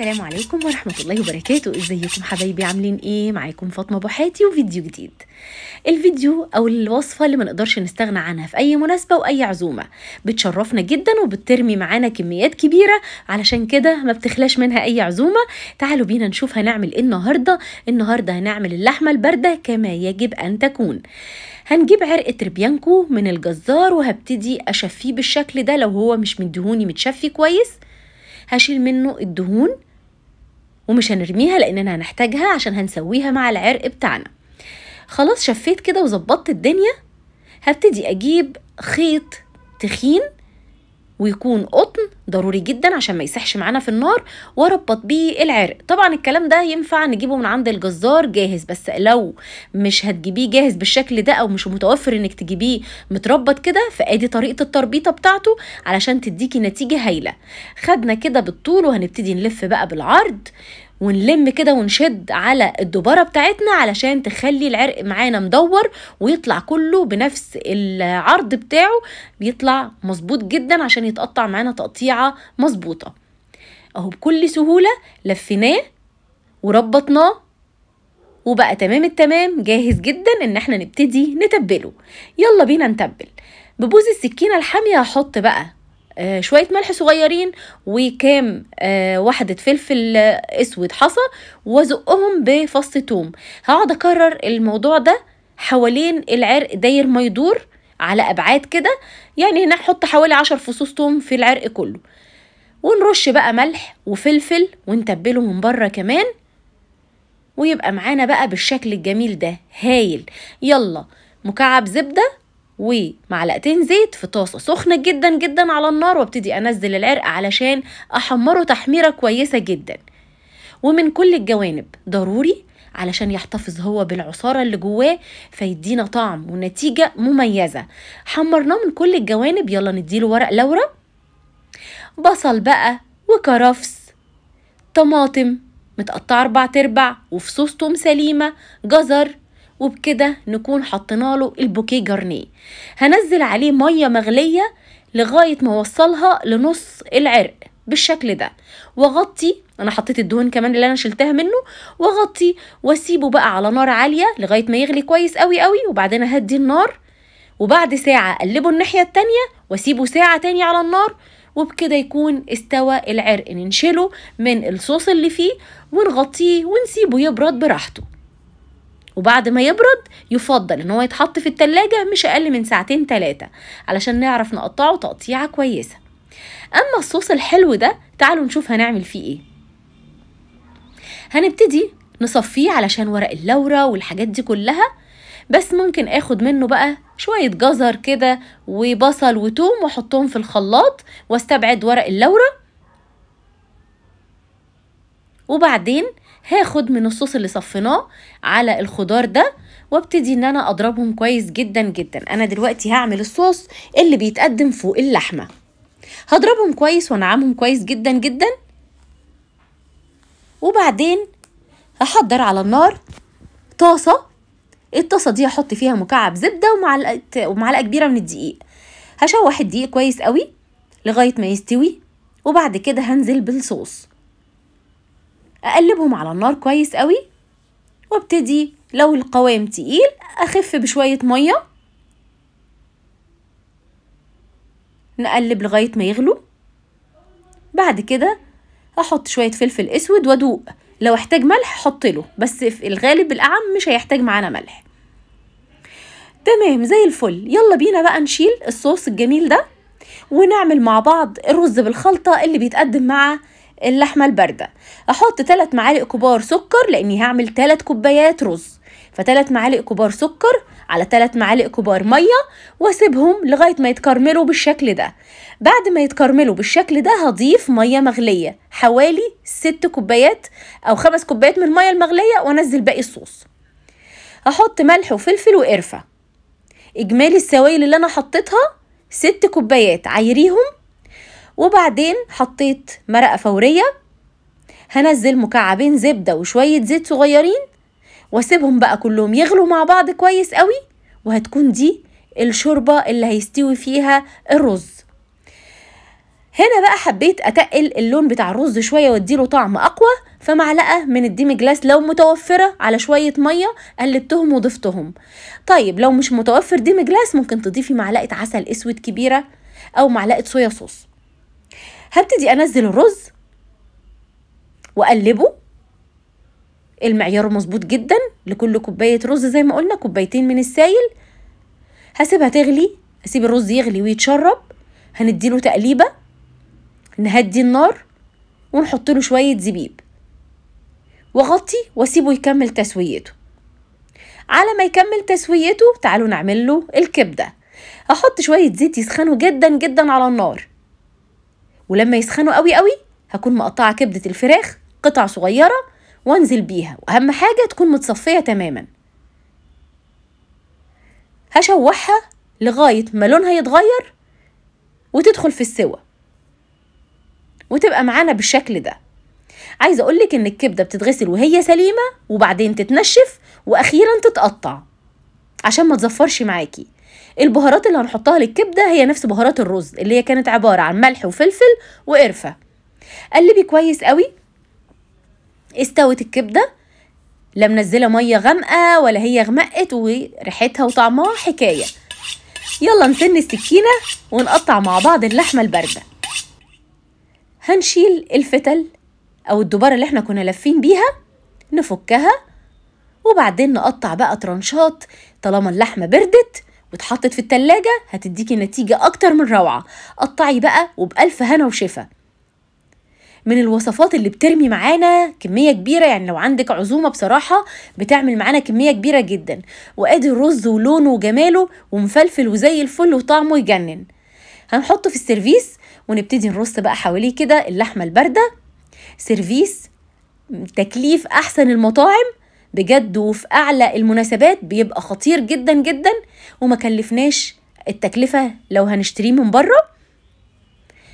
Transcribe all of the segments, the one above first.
السلام عليكم ورحمة الله وبركاته ازيكم حبايبي عاملين ايه معاكم فاطمة بوحاتي وفيديو جديد الفيديو او الوصفة اللي ما نقدرش نستغنى عنها في اي مناسبة واي عزومة بتشرفنا جدا وبترمي معانا كميات كبيرة علشان كده ما بتخلاش منها اي عزومة تعالوا بينا نشوف هنعمل ايه النهاردة النهاردة هنعمل اللحمة الباردة كما يجب ان تكون هنجيب عرق تربيانكو من الجزار وهبتدي اشفيه بالشكل ده لو هو مش مديهوني متشفي كويس هشيل منه الدهون ومش هنرميها لاننا هنحتاجها عشان هنسويها مع العرق بتاعنا خلاص شفيت كده وظبطت الدنيا هبتدي اجيب خيط تخين ويكون قطن ضروري جدا عشان ما يسحش معانا في النار واربط بيه العرق طبعا الكلام ده ينفع نجيبه من عند الجزار جاهز بس لو مش هتجيبيه جاهز بالشكل ده او مش متوفر انك تجيبيه متربط كده فادي طريقه التربيطه بتاعته علشان تديكي نتيجه هايله خدنا كده بالطول وهنبتدي نلف بقى بالعرض ونلم كده ونشد على الدبارة بتاعتنا علشان تخلي العرق معانا مدور ويطلع كله بنفس العرض بتاعه بيطلع مظبوط جدا عشان يتقطع معانا تقطيعة مظبوطة اهو بكل سهولة لفيناه وربطناه وبقى تمام التمام جاهز جدا ان احنا نبتدي نتبله يلا بينا نتبل ببوز السكينة الحامية هحط بقى آه، شويه ملح صغيرين وكام آه، واحده فلفل اسود حصى وازقهم بفص توم هقعد اكرر الموضوع ده حوالين العرق داير ما يدور على ابعاد كده يعني هنا حط حوالي عشر فصوص توم في العرق كله ونرش بقى ملح وفلفل ونتبله من بره كمان ويبقى معانا بقى بالشكل الجميل ده هايل يلا مكعب زبده ومعلقتين زيت في طاسه سخنه جدا جدا على النار وابتدي انزل العرق علشان احمره تحميره كويسه جدا ومن كل الجوانب ضروري علشان يحتفظ هو بالعصاره اللي جواه فيدينا طعم ونتيجه مميزه حمرناه من كل الجوانب يلا نديله ورق لورا بصل بقى وكرفس طماطم متقطعه اربع تربع وفصوص توم سليمه جزر وبكده نكون حطينا له البوكيه جرنيه هنزل عليه ميه مغليه لغايه ما اوصلها لنص العرق بالشكل ده واغطي انا حطيت الدهون كمان اللي انا شلتها منه واغطي واسيبه بقى على نار عاليه لغايه ما يغلي كويس قوي قوي وبعدين اهدي النار وبعد ساعه اقلبه الناحيه التانية واسيبه ساعه تاني على النار وبكده يكون استوى العرق ننشله من الصوص اللي فيه ونغطيه ونسيبه يبرد براحته وبعد ما يبرد يفضل ان هو يتحط في التلاجة مش اقل من ساعتين تلاتة علشان نعرف نقطعه تقطيعة كويسة اما الصوص الحلو ده تعالوا نشوف هنعمل فيه ايه هنبتدي نصفيه علشان ورق اللورة والحاجات دي كلها بس ممكن اخد منه بقى شوية جزر كده وبصل وتوم واحطهم في الخلاط واستبعد ورق اللورة وبعدين هاخد من الصوص اللي صفيناه على الخضار ده وابتدي ان انا اضربهم كويس جدا جدا انا دلوقتي هعمل الصوص اللي بيتقدم فوق اللحمه هضربهم كويس وانعمهم كويس جدا جدا وبعدين هحضر على النار طاسه الطاسه دي هحط فيها مكعب زبده ومعلقه ومعلقه كبيره من الدقيق هشوح الدقيق كويس قوي لغايه ما يستوي وبعد كده هنزل بالصوص اقلبهم على النار كويس قوي وابتدي لو القوام تقيل اخف بشويه ميه نقلب لغايه ما يغلو بعد كده احط شويه فلفل اسود وادوق لو احتاج ملح حط له بس في الغالب الاعم مش هيحتاج معانا ملح تمام زي الفل يلا بينا بقى نشيل الصوص الجميل ده ونعمل مع بعض الرز بالخلطه اللي بيتقدم مع اللحمة الباردة أحط تلات معالق كبار سكر لأني هعمل تلات كوبايات رز فتلات معالق كبار سكر على تلات معالق كبار مية واسيبهم لغاية ما يتكرملوا بالشكل ده بعد ما يتكرملوا بالشكل ده هضيف مية مغلية حوالي ست كوبايات أو خمس كوبايات من المية المغلية وانزل باقي الصوص هحط ملح وفلفل وقرفة إجمالي السوائل اللي أنا حطيتها ست كوبايات عايريهم وبعدين حطيت مرقة فورية هنزل مكعبين زبدة وشوية زيت صغيرين واسيبهم بقى كلهم يغلوا مع بعض كويس قوي وهتكون دي الشوربة اللي هيستوي فيها الرز هنا بقى حبيت اتقل اللون بتاع الرز شويه واديله طعم اقوى فمعلقه من الديم جلاس لو متوفره على شويه ميه قلبتهم وضفتهم طيب لو مش متوفر ديم جلاس ممكن تضيفي معلقه عسل اسود كبيره او معلقه صويا صوص هبتدي انزل الرز واقلبه المعيار مظبوط جدا لكل كوبايه رز زي ما قلنا كوبايتين من السايل هسيبها تغلي هسيب الرز يغلي ويتشرب هنديله تقليبه نهدي النار ونحط له شويه زبيب واغطي واسيبه يكمل تسويته على ما يكمل تسويته تعالوا نعمل له الكبده هحط شويه زيت يسخنوا جدا جدا على النار ولما يسخنوا قوي قوي هكون مقطعة كبدة الفراخ قطع صغيرة وانزل بيها واهم حاجة تكون متصفية تماما هشوحها لغاية ما لونها يتغير وتدخل في السوى وتبقى معانا بالشكل ده عايزه اقولك ان الكبده بتتغسل وهي سليمه وبعدين تتنشف واخيرا تتقطع عشان ما تزفرش معاكي البهارات اللي هنحطها للكبده هي نفس بهارات الرز اللي هي كانت عباره عن ملح وفلفل وقرفه قلبي كويس قوي استوت الكبده لا منزله ميه غامقه ولا هي غمقت وريحتها وطعمها حكايه يلا نسن السكينه ونقطع مع بعض اللحمه البارده هنشيل الفتل او الدبارة اللي احنا كنا لافين بيها نفكها وبعدين نقطع بقى ترنشات طالما اللحمه بردت واتحطت في التلاجة هتديكي نتيجة أكتر من روعة قطعي بقى وبألف هنا وشفا من الوصفات اللي بترمي معانا كمية كبيرة يعني لو عندك عزومة بصراحة بتعمل معانا كمية كبيرة جدا وادي الرز ولونه وجماله ومفلفل وزي الفل وطعمه يجنن هنحطه في السيرفيس ونبتدي نرص بقى حواليه كده اللحمة الباردة سيرفيس تكليف أحسن المطاعم بجد وفي اعلى المناسبات بيبقى خطير جدا جدا وما كلفناش التكلفه لو هنشتريه من بره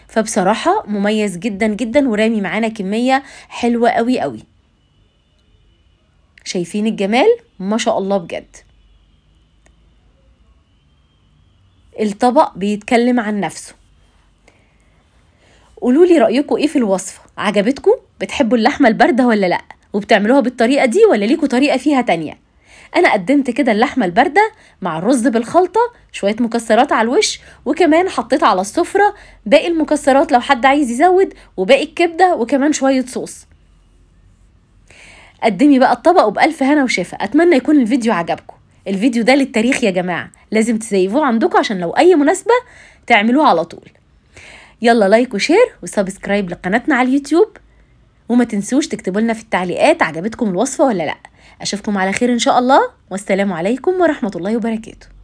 فبصراحه مميز جدا جدا ورامي معانا كميه حلوه قوي قوي شايفين الجمال ما شاء الله بجد الطبق بيتكلم عن نفسه قولوا لي رايكم ايه في الوصفه عجبتكم بتحبوا اللحمه البارده ولا لا وبتعملوها بالطريقة دي ولا ليكوا طريقة فيها تانية أنا قدمت كده اللحمة الباردة مع الرز بالخلطة شوية مكسرات على الوش وكمان حطيت على السفرة باقي المكسرات لو حد عايز يزود وباقي الكبدة وكمان شوية صوص قدمي بقى الطبق وبألف هنا وشفا أتمنى يكون الفيديو عجبكم الفيديو ده للتاريخ يا جماعة لازم تسيفوه عندكم عشان لو أي مناسبة تعملوه على طول يلا لايك وشير وسبسكرايب لقناتنا على اليوتيوب وما تنسوش تكتبوا لنا في التعليقات عجبتكم الوصفه ولا لا اشوفكم على خير ان شاء الله والسلام عليكم ورحمه الله وبركاته